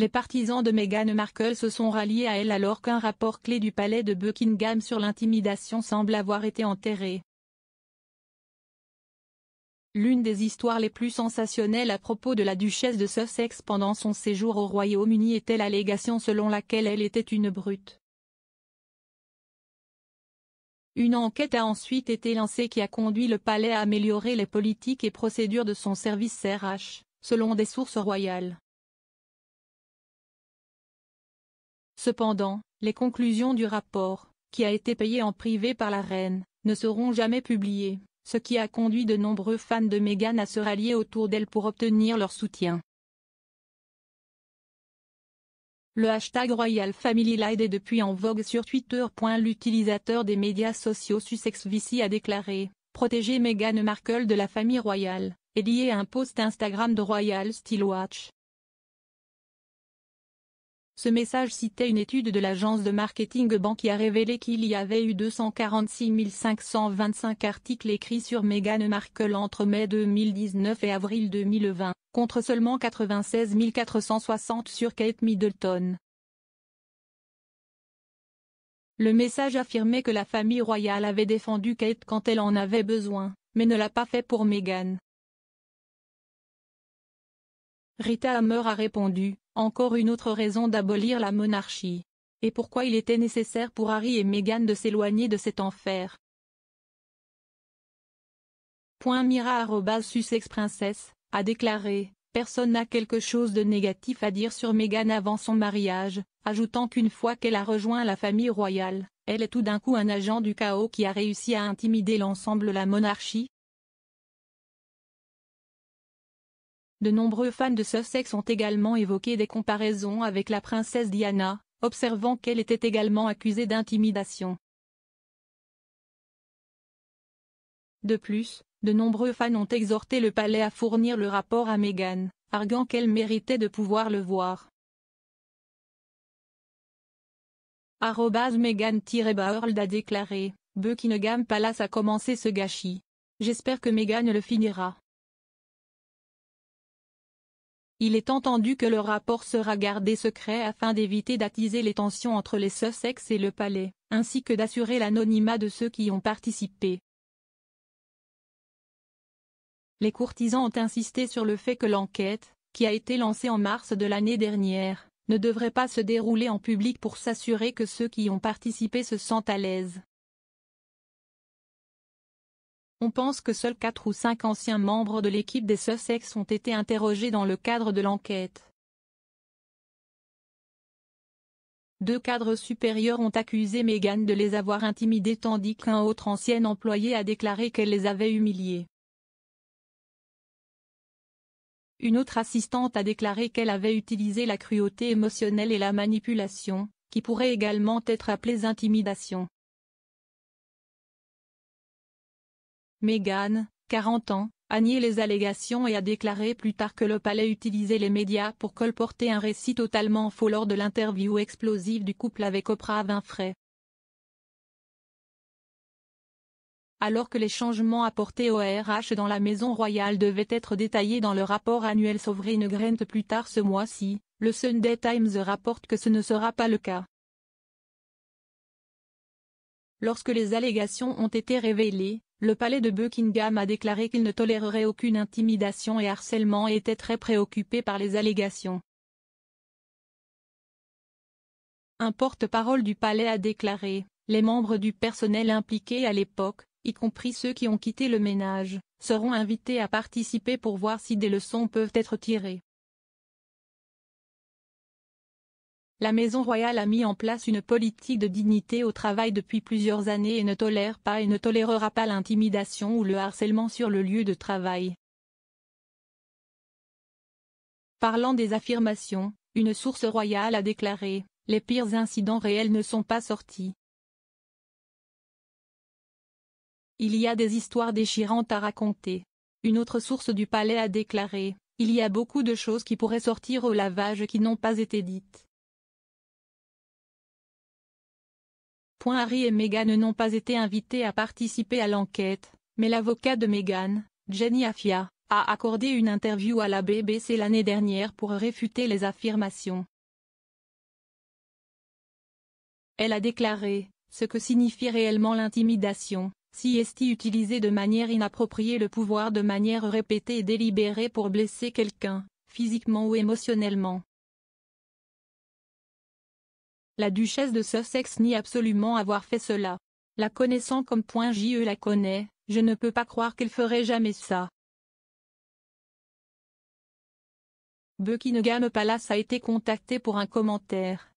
Les partisans de Meghan Markle se sont ralliés à elle alors qu'un rapport clé du palais de Buckingham sur l'intimidation semble avoir été enterré. L'une des histoires les plus sensationnelles à propos de la duchesse de Sussex pendant son séjour au Royaume-Uni était l'allégation selon laquelle elle était une brute. Une enquête a ensuite été lancée qui a conduit le palais à améliorer les politiques et procédures de son service RH, selon des sources royales. Cependant, les conclusions du rapport, qui a été payé en privé par la reine, ne seront jamais publiées, ce qui a conduit de nombreux fans de Meghan à se rallier autour d'elle pour obtenir leur soutien. Le hashtag Royal Family est depuis en vogue sur Twitter. L'utilisateur des médias sociaux SussexVici a déclaré « Protéger Meghan Markle de la famille royale » est lié à un post Instagram de Royal Steelwatch. Ce message citait une étude de l'agence de marketing Ban qui a révélé qu'il y avait eu 246 525 articles écrits sur Meghan Markle entre mai 2019 et avril 2020, contre seulement 96 460 sur Kate Middleton. Le message affirmait que la famille royale avait défendu Kate quand elle en avait besoin, mais ne l'a pas fait pour Meghan. Rita Hammer a répondu encore une autre raison d'abolir la monarchie. Et pourquoi il était nécessaire pour Harry et Meghan de s'éloigner de cet enfer. Point Mira princesse a déclaré, personne n'a quelque chose de négatif à dire sur Meghan avant son mariage, ajoutant qu'une fois qu'elle a rejoint la famille royale, elle est tout d'un coup un agent du chaos qui a réussi à intimider l'ensemble la monarchie, De nombreux fans de Sussex ont également évoqué des comparaisons avec la princesse Diana, observant qu'elle était également accusée d'intimidation. De plus, de nombreux fans ont exhorté le palais à fournir le rapport à Meghan, arguant qu'elle méritait de pouvoir le voir. meghan a déclaré, Buckingham Palace a commencé ce gâchis. J'espère que Meghan le finira. Il est entendu que le rapport sera gardé secret afin d'éviter d'attiser les tensions entre les Sussex et le palais, ainsi que d'assurer l'anonymat de ceux qui ont participé. Les courtisans ont insisté sur le fait que l'enquête, qui a été lancée en mars de l'année dernière, ne devrait pas se dérouler en public pour s'assurer que ceux qui ont participé se sentent à l'aise. On pense que seuls quatre ou cinq anciens membres de l'équipe des Sussex ont été interrogés dans le cadre de l'enquête. Deux cadres supérieurs ont accusé Meghan de les avoir intimidés tandis qu'un autre ancien employé a déclaré qu'elle les avait humiliés. Une autre assistante a déclaré qu'elle avait utilisé la cruauté émotionnelle et la manipulation, qui pourraient également être appelées intimidation. Megan, 40 ans, a nié les allégations et a déclaré plus tard que le palais utilisait les médias pour colporter un récit totalement faux lors de l'interview explosive du couple avec Oprah Winfrey. alors que les changements apportés au RH dans la maison royale devaient être détaillés dans le rapport annuel Sovereign Grant plus tard ce mois-ci, le Sunday Times rapporte que ce ne sera pas le cas. Lorsque les allégations ont été révélées, le palais de Buckingham a déclaré qu'il ne tolérerait aucune intimidation et harcèlement et était très préoccupé par les allégations. Un porte-parole du palais a déclaré, les membres du personnel impliqué à l'époque, y compris ceux qui ont quitté le ménage, seront invités à participer pour voir si des leçons peuvent être tirées. La Maison Royale a mis en place une politique de dignité au travail depuis plusieurs années et ne tolère pas et ne tolérera pas l'intimidation ou le harcèlement sur le lieu de travail. Parlant des affirmations, une source royale a déclaré « Les pires incidents réels ne sont pas sortis. Il y a des histoires déchirantes à raconter. » Une autre source du palais a déclaré « Il y a beaucoup de choses qui pourraient sortir au lavage qui n'ont pas été dites. » Harry et Meghan n'ont pas été invités à participer à l'enquête, mais l'avocat de Meghan, Jenny Afia, a accordé une interview à la BBC l'année dernière pour réfuter les affirmations. Elle a déclaré, ce que signifie réellement l'intimidation, si esti utilisé de manière inappropriée le pouvoir de manière répétée et délibérée pour blesser quelqu'un, physiquement ou émotionnellement. La duchesse de Sussex nie absolument avoir fait cela. La connaissant comme point JE la connaît, je ne peux pas croire qu'elle ferait jamais ça. Buckingham Palace a été contacté pour un commentaire.